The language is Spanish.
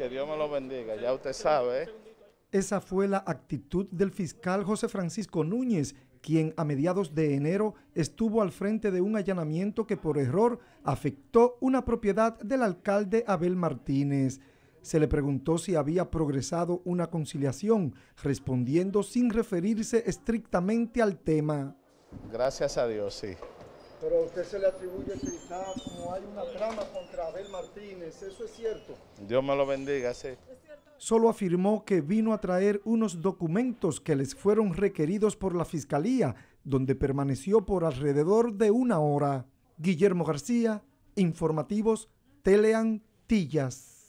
Que Dios me lo bendiga, ya usted sabe. ¿eh? Esa fue la actitud del fiscal José Francisco Núñez, quien a mediados de enero estuvo al frente de un allanamiento que por error afectó una propiedad del alcalde Abel Martínez. Se le preguntó si había progresado una conciliación, respondiendo sin referirse estrictamente al tema. Gracias a Dios, sí. Pero a usted se le atribuye que está como hay una trama Abel Martínez, eso es cierto. Dios me lo bendiga, sí. Solo afirmó que vino a traer unos documentos que les fueron requeridos por la fiscalía, donde permaneció por alrededor de una hora. Guillermo García, Informativos, Teleantillas.